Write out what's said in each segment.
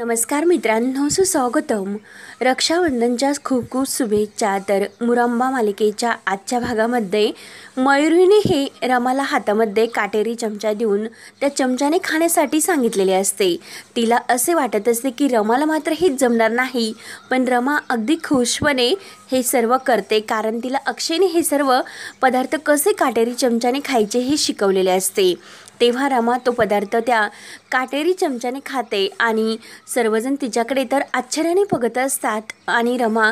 नमस्कार मित्रांनो सुस्वागतम रक्षाबंधनच्या खूप खूप शुभेच्छा तर मुरंबा मालिकेच्या आजच्या भागामध्ये मयुरीने हे रमाला हातामध्ये काटेरी चमचा देऊन त्या चमच्याने खाण्यासाठी सांगितलेले असते तिला असे वाटत असते की रमाला मात्र हे जमणार नाही पण रमा अगदी खुशपणे हे सर्व करते कारण तिला अक्षयने हे सर्व पदार्थ कसे काटेरी चमच्याने खायचे हे शिकवलेले असते तेव्हा रमा तो पदार्थ त्या काटेरी चमच्याने खाते आणि सर्वजण तिच्याकडे तर आश्चर्याने बघत असतात आणि रमा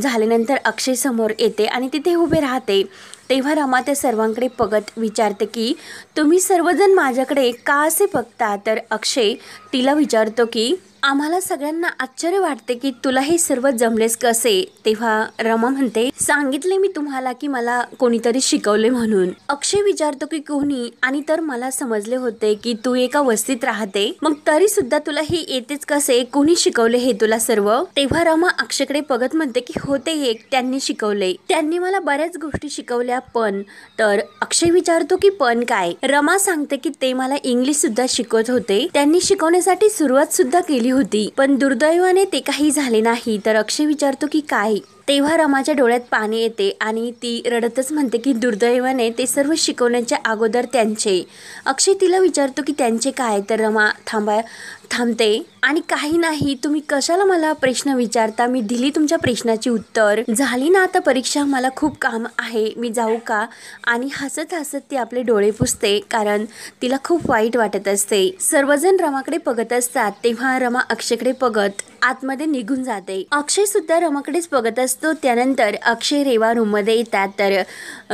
झाल्यानंतर अक्षय समोर येते आणि तिथे उभे राहते तेव्हा रमा त्या सर्वांकडे बघत विचारते की तुम्ही सर्वजण माझ्याकडे का असे बघता तर अक्षय तिला विचारतो की आम्हाला सगळ्यांना आश्चर्य वाटते की तुला हे सर्व जमलेस कसे तेव्हा रमा म्हणते सांगितले मी तुम्हाला की मला कोणीतरी शिकवले म्हणून अक्षय विचारतो की कोणी आणि तर मला समजले होते की तू एका वस्तीत राहते मग तरी सुद्धा तुला हे येतेच कसे कोणी शिकवले हे तुला सर्व तेव्हा रमा अक्षयकडे बघत म्हणते की होते एक त्यांनी शिकवले त्यांनी मला बऱ्याच गोष्टी शिकवल्या पण तर अक्षय विचारतो की पण काय रमा सांगते की ते मला इंग्लिश सुद्धा शिकवत होते त्यांनी शिकवण्यासाठी सुरुवात सुद्धा केली होती पण दुर्दैवाने ते काही झाले नाही तर अक्षय विचारतो की काय तेव्हा रमाच्या डोळ्यात पाणी येते आणि ती रडतच म्हणते की दुर्दैवाने ते सर्व शिकवण्याच्या अगोदर त्यांचे अक्षय तिला विचारतो की त्यांचे काय तर रमा थांबा थांबते आणि काही नाही तुम्ही कशाला मला प्रश्न विचारता मी दिली तुमच्या प्रश्नाची उत्तर झाली ना आता परीक्षा मला खूप काम आहे मी जाऊ का आणि हसत हसत ती आपले डोळे पुसते कारण तिला खूप वाईट वाटत असते सर्वजण रमाकडे बघत असतात तेव्हा रमा अक्षयकडे बघत आतमध्ये निघून जाते अक्षय सुद्धा रमाकडेच बघत असतो त्यानंतर अक्षय रेवा रूममध्ये येतात तर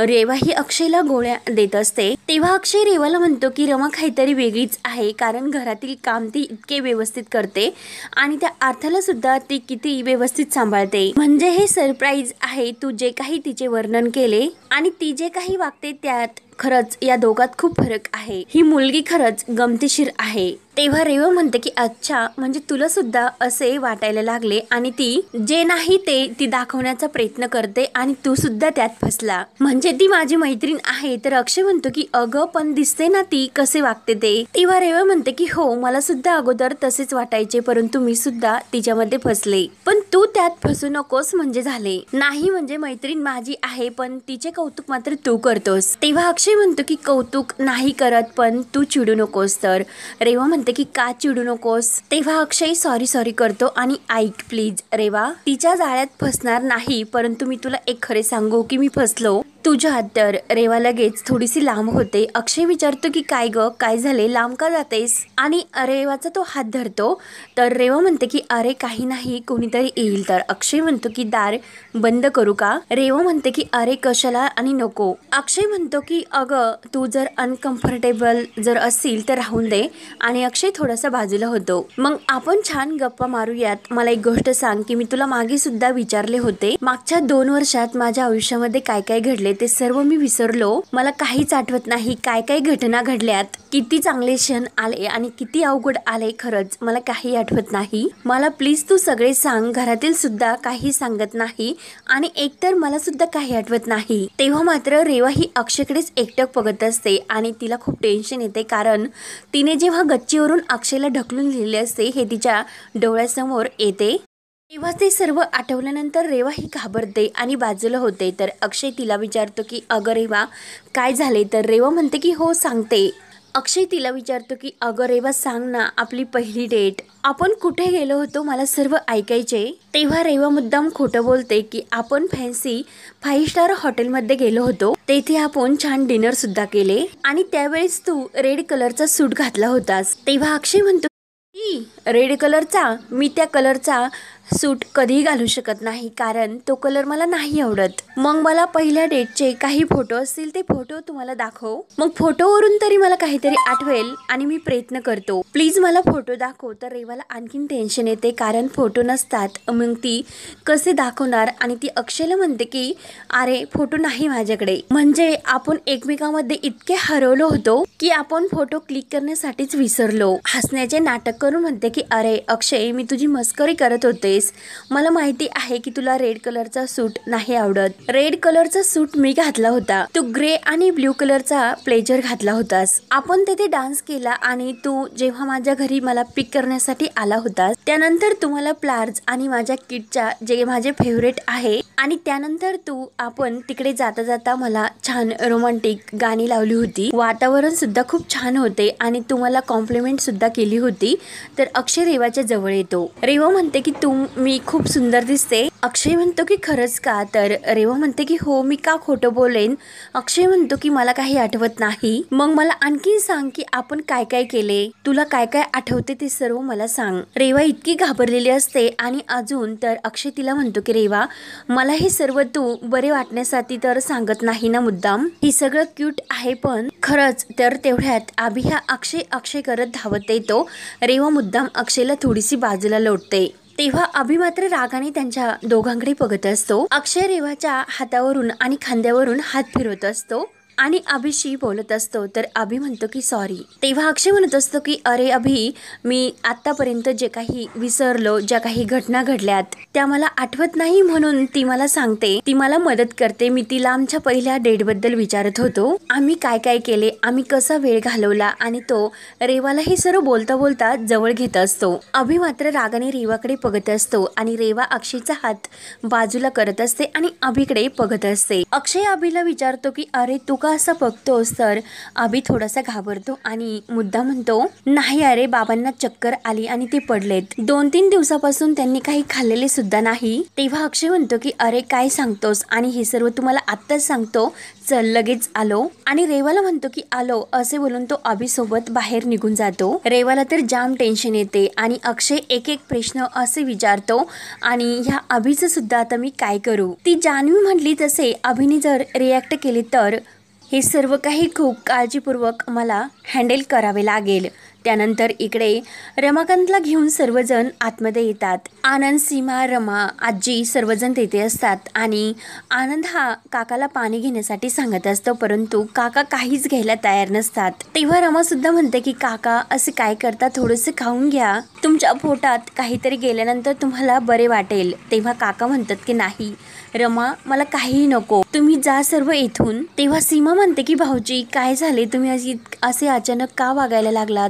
रेवा ही अक्षयला गोळ्या देत असते तेव्हा अक्षय रेवाला म्हणतो की रमा काहीतरी वेगळीच आहे कारण घरातील काम ती इतके व्यवस्थित करते आणि त्या अर्थाला सुद्धा ती किती व्यवस्थित सांभाळते म्हणजे हे सरप्राईज आहे तू जे काही तिचे वर्णन केले आणि ती जे काही वागते त्यात खरंच या दोघात खूप फरक आहे ही मुलगी खरंच गमतीशीर आहे तेव्हा रेव म्हणते की अच्छा म्हणजे तुला सुद्धा असे वाटायला लागले आणि ती जे नाही ते ती दाखवण्याचा प्रयत्न करते आणि तू सुद्धा त्यात फसला म्हणजे ती माझी मैत्रीण आहे तर अक्षय म्हणतो की अगं पण दिसते ना ती कसे वागते ते तेव्हा रेवा म्हणते की हो मला सुद्धा अगोदर तसेच वाटायचे परंतु मी सुद्धा तिच्यामध्ये फसले पण तू त्यात फसू नकोस म्हणजे झाले नाही म्हणजे मैत्रीण माझी आहे पण तिचे कौतुक मात्र तू करतोस तेव्हा अक्षय अक्षय म्हणतो की कौतुक नाही करत पण तू चिडू नकोस तर रेवा म्हणते की का चिडू नकोस तेव्हा अक्षय सॉरी सॉरी करतो आणि ऐक प्लीज रेवा तिच्या जाळ्यात फसणार नाही परंतु मी तुला एक खरे सांगू की मी फसलो तुझ्या तर रेवा लगेच थोडीशी लांब होते अक्षय विचारतो की काय ग काय झाले लांब का जातेस आणि रेवाचा तो हात धरतो तर रेवा म्हणते की अरे काही नाही कोणीतरी येईल तर अक्षय म्हणतो की दार बंद करू का रेवा म्हणते की अरे कशाला आणि नको अक्षय म्हणतो की अगं तू जर अनकम्फर्टेबल जर असेल तर राहून दे आणि अक्षय थोडासा बाजूला होतो मग आपण छान गप्पा मारूयात मला एक गोष्ट सांग की मी तुला मागे सुद्धा विचारले होते मागच्या दोन वर्षात माझ्या आयुष्यामध्ये काय काय घडले ते सर्व मी विसरलो मला काहीच आठवत नाही काय काय घटना घडल्यात किती चांगले क्षण आले आणि किती अवघड आले खरंच मला काही आठवत नाही मला प्लीज तू सगळे सांग घरातील सुद्धा काही सांगत नाही आणि एकतर मला सुद्धा काही आठवत नाही तेव्हा मात्र रेवा ही अक्षयकडेच एकटक बघत असते आणि तिला खूप टेन्शन येते कारण तिने जेव्हा गच्चीवरून अक्षयला ढकलून लिहिले असते हे तिच्या डोळ्यासमोर येते तेव्हा ते सर्व आठवल्यानंतर रेवा ही घाबरते आणि बाजूला होते तर अक्षय तिला विचारतो की अगं रेवा काय झाले तर रेवा म्हणते की हो सांगते अक्षय तिला विचारतो की अगं रेवा सांग ना आपली पहिली डेट आपण कुठे गेलो होतो मला सर्व ऐकायचे तेव्हा रेवा मुद्दाम खोटं बोलते की आपण फॅन्सी फाईव्ह स्टार हॉटेलमध्ये गेलो होतो तेथे आपण छान डिनर सुद्धा केले आणि त्यावेळेस तू रेड कलरचा सूट घातला होतास तेव्हा अक्षय म्हणतो की रेड कलरचा मी त्या कलरचा सूट कधीही घालू शकत नाही कारण तो कलर मला नाही आवडत मग मला पहिल्या डेटचे काही फोटो असतील ते फोटो तुम्हाला दाखव मग फोटोवरून तरी मला काहीतरी आठवेल आणि मी प्रयत्न करतो प्लीज मला फोटो दाखव तर रेवाला आणखीन टेन्शन येते कारण फोटो नसतात मग ती कसे दाखवणार आणि ती अक्षयला म्हणते की अरे फोटो नाही माझ्याकडे म्हणजे आपण एकमेकांमध्ये इतके हरवलो होतो की आपण फोटो क्लिक करण्यासाठीच विसरलो हसण्याचे नाटक करून म्हणते की अरे अक्षय मी तुझी मस्करी करत होते मला माहिती आहे की तुला रेड कलरचा सूट नाही आवडत रेड कलरचा सूट मी घातला होता तू ग्रे आणि ब्ल्यू कलरचा प्लेजर घातला होतास आपण तेथे डान्स केला आणि तू जेव्हा माझ्या घरी मला पिक करण्यासाठी आला होतास त्यानंतर तुम्हाला प्लार्ज आणि माझ्या किटच्या जे माझे फेवरेट आहे आणि त्यानंतर तू आपण तिकडे जाता जाता मला छान रोमांटिक गाणी लावली होती वातावरण सुद्धा खूप छान होते आणि तुम्हाला कॉम्प्लिमेंट सुद्धा केली होती तर अक्षय रेवाच्या जवळ येतो रेवा म्हणते की तू मी खूप सुंदर दिसते अक्षय म्हणतो की खरंच का तर रेवा म्हणते की हो मी का खोटं बोलेन अक्षय म्हणतो की मला काही आठवत नाही मग मला आणखी सांग की आपण काय काय केले तुला काय काय आठवते ते सर्व मला सांग रेवा इतकी घाबरलेली असते आणि अजून तर अक्षय तिला म्हणतो की रेवा मला हे सर्व तू बरे वाटण्यासाठी तर सांगत नाही ना मुद्दाम हे सगळं क्यूट आहे पण खरंच तर तेवढ्यात आभी हा अक्षय अक्षय करत धावत येतो रेवा मुद्दाम अक्षयला थोडीशी बाजूला लोटते तेव्हा अभिमात्र मात्र रागाने त्यांच्या दोघांकडे बघत असतो अक्षय रेवाच्या हातावरून आणि खांद्यावरून हात फिरवत असतो आणि अभिशी बोलत असतो तर अभि म्हणतो की सॉरी तेव्हा अक्षय म्हणत असतो की अरे अभि मी आतापर्यंत जे काही विसरलो ज्या काही घटना घडल्यात त्या मला आठवत नाही म्हणून ती मला सांगते ती मला मदत करते मी तिला आमच्या पहिल्या बद्दल विचारत होतो आम्ही काय काय केले आम्ही कसा वेळ घालवला आणि तो रेवाला हे सर्व बोलता बोलता जवळ घेत असतो अभि मात्र रागाने रेवाकडे बघत असतो आणि रेवा अक्षयचा हात बाजूला करत असते आणि अभिकडे बघत असते अक्षय अभिला विचारतो की अरे तू बाबा असं बघतोस तर आबी थोडासा घाबरतो आणि मुद्दा म्हणतो नाही अरे बाबांना चक्कर आली आणि ते पडलेत दोन तीन दिवसापासून त्यांनी काही खाल्लेले सुद्धा नाही तेव्हा अक्षय म्हणतो की अरे काय सांगतोस आणि हे सर्व तुम्हाला आत्ताच सांगतो चल लगेच आलो आणि रेवाला म्हणतो की आलो असे बोलून तो अभी सोबत बाहेर निघून जातो रेवाला तर जाम टेन्शन येते आणि अक्षय एक एक प्रश्न असे विचारतो आणि ह्या अभिचं सुद्धा आता मी काय करू ती जानवी म्हटली तसे अभिने जर रिॲक्ट केले तर हे सर्व काही खूप काळजीपूर्वक मला हँडल करावे लागेल त्यानंतर इकडे रमाकांतला घेऊन सर्वजण आतमध्ये येतात आनंद सीमा रमा आजी सर्वजण तेथे असतात आणि आनंद हा काकाला पाणी घेण्यासाठी सांगत असतो परंतु काका काहीच घ्यायला तयार नसतात तेव्हा रमा सुद्धा म्हणते की काका असे काय करता थोडंसं खाऊन घ्या तुमच्या पोटात काहीतरी गेल्यानंतर तुम्हाला बरे वाटेल तेव्हा काका म्हणतात की नाही रमा मला काहीही नको तुम्ही जा सर्व येथून तेव्हा सीमा म्हणते की भाऊजी काय झाले तुम्ही असे अचानक का वागायला लागलात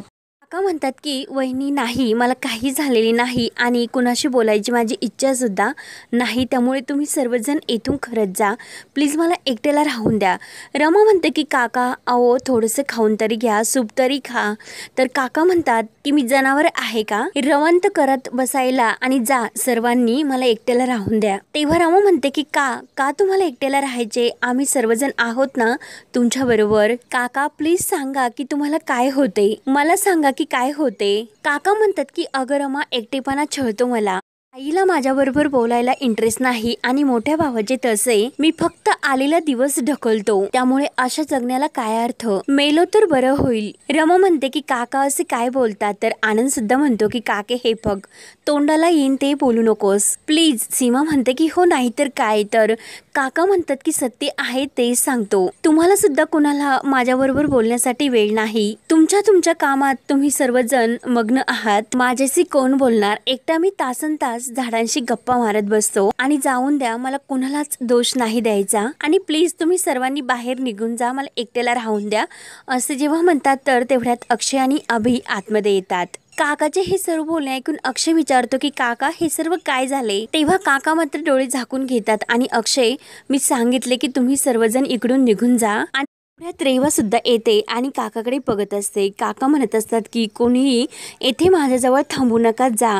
काका म्हणतात की वहिनी नाही मला काही झालेली नाही आणि कुणाशी बोलायची माझी इच्छासुद्धा नाही त्यामुळे तुम्ही सर्वजण येथून खरंच जा प्लीज मला एकट्याला राहून द्या रमा म्हणते की काका अहो थोडंसं खाऊन तरी घ्या सूप तरी खा तर काका म्हणतात की मी जनावर आहे का रवंत करत बसायला आणि जा सर्वांनी मला एकट्याला राहून द्या तेव्हा रमा म्हणते की का का तुम्हाला एकट्याला राहायचे आम्ही सर्वजण आहोत ना तुमच्याबरोबर काका प्लीज सांगा की तुम्हाला काय होते मला सांगा की काय होते काका म्हणतात की अगरमा एकटेपणा छळतो मला आईला माझ्याबरोबर बोलायला इंटरेस्ट नाही आणि मोठ्या भावाचे तसे मी फक्त आलेला दिवस ढकलतो त्यामुळे अशा जगण्याला काय अर्थ मेलो तर बरं होईल रमा म्हणते की काका असे काय बोलतात तर आनंद सुद्धा म्हणतो की काके हे बघ तोंडाला येईन ते बोलू नकोस प्लीज सीमा म्हणते की हो नाही तर काय तर काका म्हणतात की सत्य आहे ते सांगतो तुम्हाला सुद्धा कोणाला माझ्याबरोबर बोलण्यासाठी वेळ नाही तुमच्या तुमच्या कामात तुम्ही सर्वजण मग्न आहात माझ्याशी कोण बोलणार एकटा मी तासन तास झाडांशी गप्पा मारत बसतो आणि जाऊन द्या मला कुणालाच दोष नाही द्यायचा आणि प्लीज तुम्ही सर्वांनी बाहेर निघून जा मला एकट्याला राहून द्या असे जेव्हा म्हणतात तर तेवढ्यात अक्षय आणि अभि आतमध्ये येतात काकाचे हे सर्व बोलणे ऐकून अक्षय विचारतो की काका हे सर्व काय झाले तेव्हा काका मात्र डोळे झाकून घेतात आणि अक्षय मी सांगितले की तुम्ही सर्वजण इकडून निघून जा पुण्यात रेवासुद्धा येते आणि काकाकडे बघत असते काका म्हणत असतात की कोणीही येथे माझ्याजवळ थांबू नका जा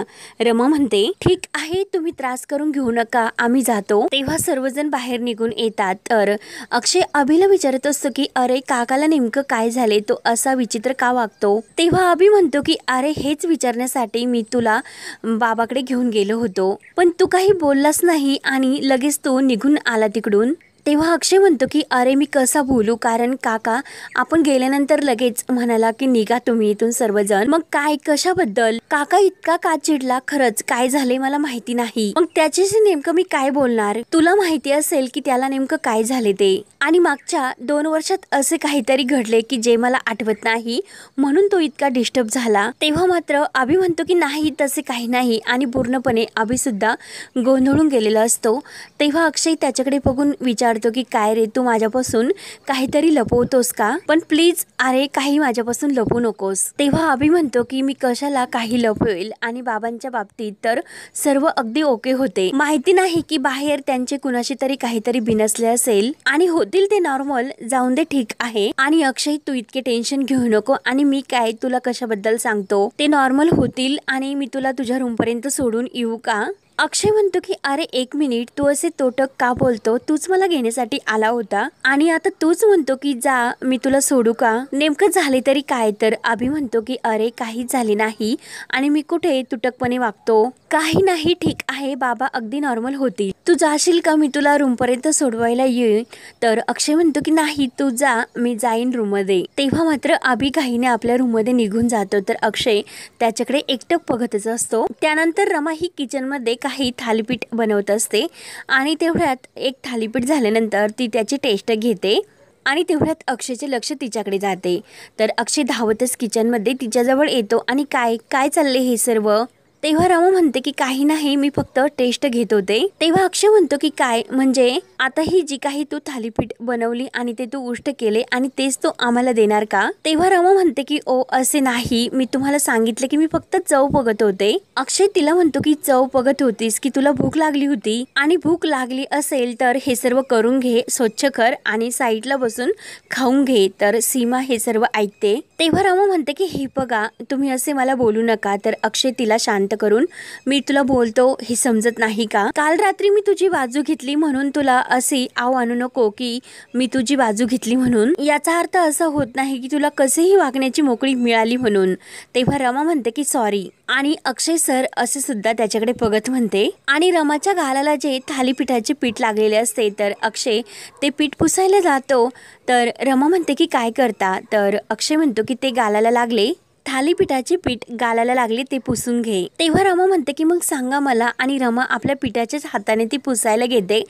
रमा म्हणते ठीक आहे तुम्ही त्रास करून घेऊ नका आम्ही जातो तेव्हा सर्वजण बाहेर निघून येतात तर अक्षय अभिला विचारत असतो की अरे काकाला नेमकं काय झाले तो असा विचित्र का वागतो तेव्हा अभि म्हणतो की अरे हेच विचारण्यासाठी मी तुला बाबाकडे घेऊन गेलो होतो पण तू काही बोललास नाही आणि लगेच तो निघून आला तिकडून तेव्हा अक्षय म्हणतो की अरे मी कसा बोलू कारण काका आपण गेल्यानंतर लगेच म्हणाला की निघा तुम्ही इथून सर्वजण मग काय कशाबद्दल काका इतका का चिडला खरंच काय झाले मला माहिती नाही मग त्याच्याशी नेमकं मी काय बोलणार तुला माहिती असेल की त्याला नेमकं काय झाले ते आणि मागच्या दोन वर्षात असे काहीतरी घडले की जे मला आठवत नाही म्हणून तो इतका डिस्टर्ब झाला तेव्हा मात्र अभि म्हणतो की नाही तसे काही नाही आणि पूर्णपणे अभि सुद्धा गोंधळून गेलेला असतो तेव्हा अक्षय त्याच्याकडे बघून विचार की काय रे तू माझ्यापासून काहीतरी लपवतोस का पण प्लीज अरे काही माझ्यापासून लपू नकोस तेव्हा अभि म्हणतो की मी कशाला काही लपवेल आणि बाबांच्या बाबतीत तर सर्व अगदी ओके होते माहिती नाही की बाहेर त्यांचे कुणाशी तरी काहीतरी भिनसले असेल आणि होतील ते नॉर्मल जाऊन दे ठीक आहे आणि अक्षय तू इतके टेन्शन घेऊ नको आणि मी काय तुला कशाबद्दल सांगतो ते नॉर्मल होतील आणि मी तुला तुझ्या पर्यंत सोडून येऊ का अक्षय म्हणतो की अरे एक मिनिट तू असे तोटक का बोलतो तूच मला घेण्यासाठी आला होता आणि आता तूच म्हणतो की जा मी तुला सोडू का नेमकं झाले तरी काय तर अभि म्हणतो की अरे काहीच झाले नाही आणि मी कुठे तुटकपणे वागतो काही नाही ठीक आहे बाबा अगदी नॉर्मल होती तू जाशील का मी तुला रूमपर्यंत सोडवायला येईल तर अक्षय म्हणतो की नाही तू जा मी जाईन रूममध्ये तेव्हा मात्र अभि काहीने आपल्या रूममध्ये निघून जातो तर अक्षय त्याच्याकडे एकटक बघतच असतो त्यानंतर रमा ही किचनमध्ये काही थालीपीठ बनवत असते आणि तेवढ्यात एक थालीपीठ झाल्यानंतर ती त्याची टेस्ट घेते आणि तेवढ्यात अक्षयचे लक्ष तिच्याकडे जाते तर अक्षय धावतच किचनमध्ये तिच्याजवळ येतो आणि काय काय चालले हे सर्व तेव्हा रमू म्हणते की काही नाही मी फक्त टेस्ट घेत होते तेव्हा अक्षय म्हणतो की काय म्हणजे आता ही जी काही तू थालीपीठ बनवली आणि ते तू उष्ट केले आणि तेच तू आम्हाला देणार का तेव्हा रमू म्हणते की ओ असे नाही मी तुम्हाला सांगितले की मी फक्त चव बघत होते अक्षय तिला म्हणतो की चव बघत होतीस की तुला भूक लागली होती आणि भूक लागली असेल तर हे सर्व करून घे स्वच्छ कर आणि साईडला बसून खाऊन घे तर सीमा हे सर्व ऐकते तेव्हा रमू म्हणते की हे बघा तुम्ही असे मला बोलू नका तर अक्षय तिला शांत शांत करून मी तुला बोलतो हे समजत नाही का काल रात्री मी तुझी बाजू घेतली म्हणून तुला असे आव आणू नको की मी तुझी बाजू घेतली म्हणून याचा अर्थ असा होत नाही की तुला कसेही वागण्याची मोकळी मिळाली म्हणून तेव्हा रमा म्हणते की सॉरी आणि अक्षय सर असे सुद्धा त्याच्याकडे बघत म्हणते आणि रमाच्या गालाला जे थालीपीठाचे पीठ लागलेले असते तर अक्षय ते पीठ पुसायला जातो तर रमा म्हणते की काय करता तर अक्षय म्हणतो की ते गालाला लागले थालीपीठाचे पीठ गालाला लागले ते पुसून घे तेव्हा रमा म्हणते की मग सांगा मला आणि रमा आपल्या पिठाच्याच हाताने ती पुसायला घेते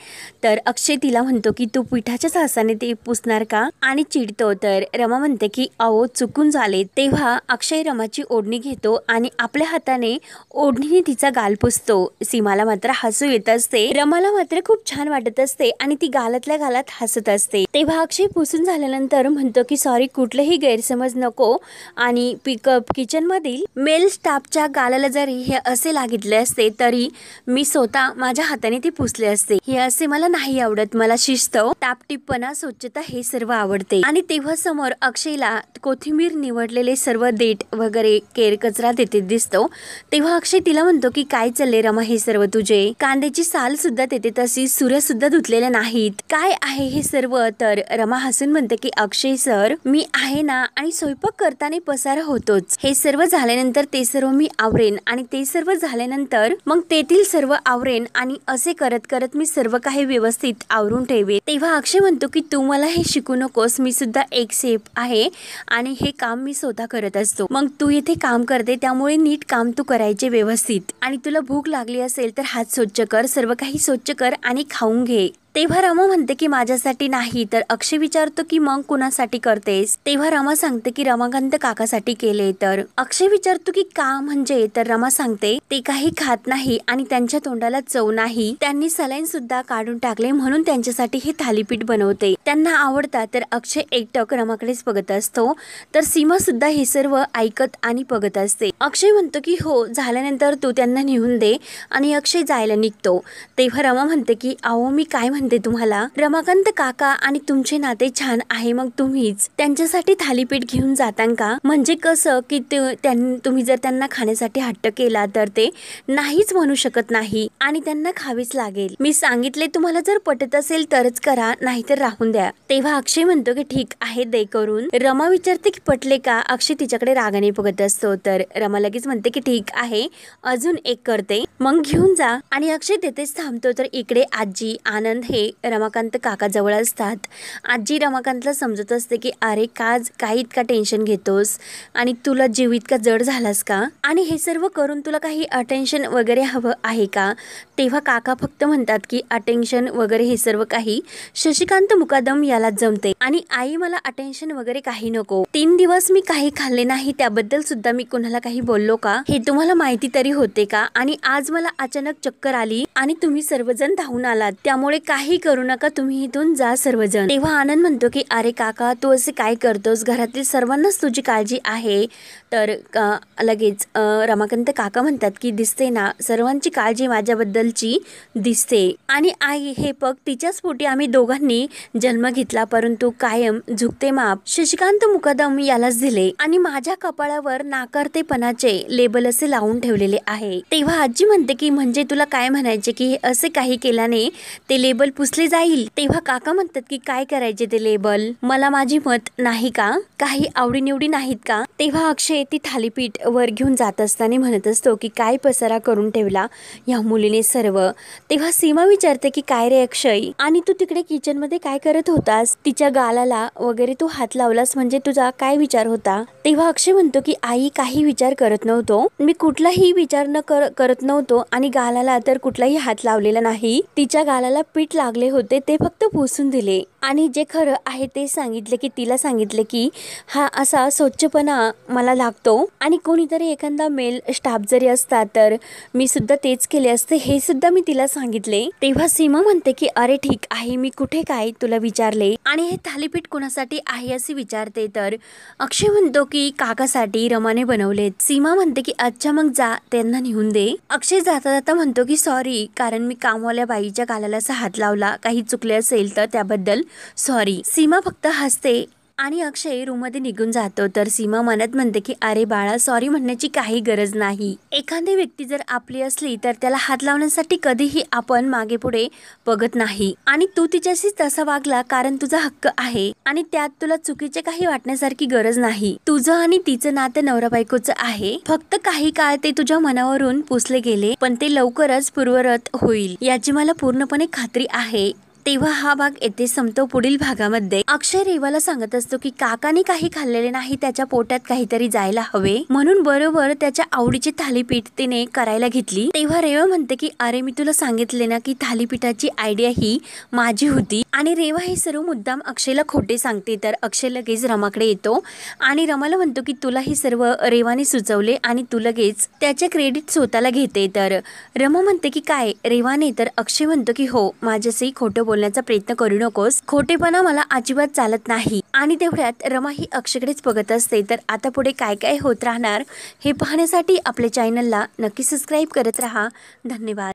तर अक्षय तिला म्हणतो की तू पिठाच्याच हाताने ती पुसणार का आणि चिडतो तर रमा म्हणते की अहो चुकून झाले तेव्हा अक्षय रमाची ओढणी घेतो आणि आपल्या हाताने ओढणीने तिचा गाल पुसतो सीमाला मात्र हसू येत असते रमाला मात्र खूप छान वाटत असते आणि ती गालातल्या गालात हसत असते तेव्हा अक्षय पुसून झाल्यानंतर म्हणतो की सॉरी कुठलेही गैरसमज नको आणि पिक कप किचनमधील मेल स्टाफच्या गालाला जरी हे असे लागितले असते तरी मी स्वतः माझ्या हाताने ते पुसले असते हे असे मला नाही आवडत मला शिस्त तापटीपणा स्वच्छता हे सर्व आवडते आणि तेव्हा समोर अक्षयला कोथिंबीर निवडलेले सर्व देठ वगैरे केर कचरा तेथे दिसतो तेव्हा अक्षय तिला म्हणतो की काय चालले रमा हे सर्व तुझे कांद्याची साल सुद्धा तेथे तशी सूर्य सुद्धा धुतलेले नाहीत काय आहे हे सर्व तर रमा हसून म्हणते की अक्षय सर मी आहे ना आणि स्वयंपाक करताना पसार होतो हे सर्व झाल्यानंतर ते सर्व मी आवरेन आणि ते सर्व झाल्यानंतर मग तेथील सर्व आवरेन आणि असे करत करत मी सर्व काही व्यवस्थित आवरून ठेवे तेव्हा अक्षय म्हणतो की तू मला हे शिकू नकोस मी सुद्धा एक सेफ आहे आणि हे काम मी स्वतः करत असतो मग तू इथे काम करते त्यामुळे नीट काम तू करायचे व्यवस्थित आणि तुला भूक लागली असेल तर हात स्वच्छ कर सर्व काही स्वच्छ कर आणि खाऊन घे तेव्हा रमा म्हणते की माझ्यासाठी नाही तर अक्षय विचारतो की मग कुणासाठी करतेस तेव्हा रमा सांगते की रमाकांत काकासाठी केले तर अक्षय विचारतो की का म्हणजे तर रमा सांगते ते काही खात नाही आणि त्यांच्या तोंडाला चव नाही त्यांनी सलाईन सुद्धा काढून टाकले म्हणून त्यांच्यासाठी हे थालीपीठ बनवते त्यांना आवडता तर अक्षय एकटक रमाकडेच बघत असतो तर सीमा सुद्धा हे सर्व ऐकत आणि बघत असते अक्षय म्हणतो की हो झाल्यानंतर तू त्यांना नेऊन दे आणि अक्षय जायला निघतो तेव्हा रमा म्हणते की आहो मी काय म्हणते म्हणते तुम्हाला रमाकांत काका आणि तुमचे नाते छान आहे मग तुम्हीच त्यांच्यासाठी थालीपीठ घेऊन जाता का म्हणजे कसं की तुम्ही जर त्यांना खाण्यासाठी हट्ट केला तर ते नाहीच म्हणू शकत नाही आणि त्यांना खावीच लागेल मी सांगितले तुम्हाला जर पटत असेल तरच करा नाहीतर राहून द्या तेव्हा अक्षय म्हणतो की ठीक आहे दे करून रमा विचारते की पटले का अक्षय तिच्याकडे रागाने बघत असतो तर रमा लगेच म्हणते की ठीक आहे अजून एक करते मग घेऊन जा आणि अक्षय तेथेच थांबतो तर इकडे आजी आनंद हे रमाकांत काकाजवळ असतात आजी रमाकांतला समजत असते की अरे काज काही इतका टेन्शन घेतोस आणि तुला जीव इतका जड झालास का आणि हे सर्व करून तुला काही अटेन्शन वगैरे हवं आहे का तेव्हा काका फक्त म्हणतात की अटेन्शन वगैरे हे सर्व काही शशिकांत मुकादम याला जमते आणि आई मला अटेन्शन वगैरे काही नको तीन दिवस मी काही खाल्ले नाही त्याबद्दल सुद्धा मी कुणाला काही बोललो का हे तुम्हाला माहिती तरी होते का आणि आज मला अचानक चक्कर आली आणि तुम्ही सर्वजण धावून आलात त्यामुळे काय काही करू नका तुम्ही इथून जा सर्वजण तेव्हा आनंद म्हणतो की अरे काका तू असे काय करतोस घरातील सर्वांनाच तुझी काळजी आहे तर लगेच रमाकांत काका म्हणतात की दिसते ना सर्वांची काळजी माझ्याबद्दलची दिसते आणि आई हे पग तिच्याच पोटी आम्ही दोघांनी जन्म घेतला परंतु कायम झुकते माप शशिकांत मुकदम यालाच दिले आणि माझ्या कपाळावर नाकारतेपणाचे लेबल असे लावून ठेवलेले आहे तेव्हा आजी म्हणते की म्हणजे तुला काय म्हणायचे की असे काही केल्याने ते लेबल लेबल पुसले जाईल तेव्हा काका म्हणतात की काय करायचे ते लेबल मला माझी मत नाही का काही आवडीनिवडी नाहीत का तेव्हा अक्षय ती थालीपीठ वर घेऊन जात असताना म्हणत असतो की काय पसारा करून ठेवला या मुलीने सर्व तेव्हा सीमा विचारते की काय रे अक्षय आणि तू तिकडे किचन मध्ये काय करत होतास तिच्या गालाला वगैरे तू हात लावलास म्हणजे तुझा काय विचार होता तेव्हा अक्षय म्हणतो की आई काही विचार करत नव्हतो मी कुठलाही विचार न कर, करत नव्हतो आणि गालाला तर कुठलाही हात लावलेला नाही तिच्या गालाला पीठ लागले होते ते फक्त पुसून दिले आणि जे खरं आहे ते सांगितले की तिला सांगितले की हा असा स्वच्छपणा मला लागतो आणि कोणीतरी एखादा मेल स्टाफ जरी असता तर मी सुद्धा तेच केले असते हे सुद्धा मी तिला सांगितले तेव्हा सीमा म्हणते की अरे ठीक आहे मी कुठे काय तुला विचारले आणि हे थालीपीठ कोणासाठी आहे असे विचारते तर अक्षय म्हणतो की काकासाठी रमाने बनवले सीमा म्हणते की अच्छा मग जा त्यांना नेहून दे अक्षय जाता जाता म्हणतो की सॉरी कारण मी कामवाल्या बाईच्या गालाला हात लावला काही चुकले असेल तर त्याबद्दल सॉरी सीमा फक्त हसते आणि अक्षय रूममध्ये निघून जातो तर सीमा मनात म्हणते की अरे बाळा सॉरी म्हणण्याची काही गरज नाही एखादी व्यक्ती जर आपली असली तर त्याला हात लावण्यासाठी कधीही आपण मागे पुढे बघत नाही आणि तू तिच्याशी तसा वागला कारण तुझा हक्क आहे आणि त्यात तुला चुकीचे काही वाटण्यासारखी गरज नाही तुझं आणि तिचं नातं नवरा बायकोचं आहे फक्त काही काळ ते तुझ्या मनावरून पुसले गेले पण ते लवकरच पूर्वरत होईल याची मला पूर्णपणे खात्री आहे तेव्हा हा भाग येथे संपतो पुढील भागामध्ये अक्षय रेवाला सांगत असतो की काकाने काही खाल्लेले नाही त्याच्या पोटात काहीतरी जायला हवे म्हणून बरोबर त्याच्या आवडीची थालीपीठ तिने करायला घेतली तेव्हा रेवा म्हणते की अरे मी तुला सांगितले ना की थालीपीठाची आयडिया ही माझी होती आणि रेवा हे सर्व मुद्दाम अक्षयला खोटे सांगते तर अक्षय लगेच रमाकडे येतो आणि रमाला म्हणतो की तुला हे सर्व रेवाने सुचवले आणि तू लगेच त्याचे क्रेडिट स्वतःला घेते तर रमा म्हणते की काय रेवाने तर अक्षय म्हणतो की हो माझ्याशी खोटं बोल बोलण्याचा प्रयत्न करू नकोस खोटेपणा मला अजिबात चालत नाही आणि तेवढ्यात रमा ही अक्षकडेच बघत असते तर आता पुढे काय काय होत राहणार हे पाहण्यासाठी आपल्या चॅनलला नक्की सबस्क्राईब करत राहा धन्यवाद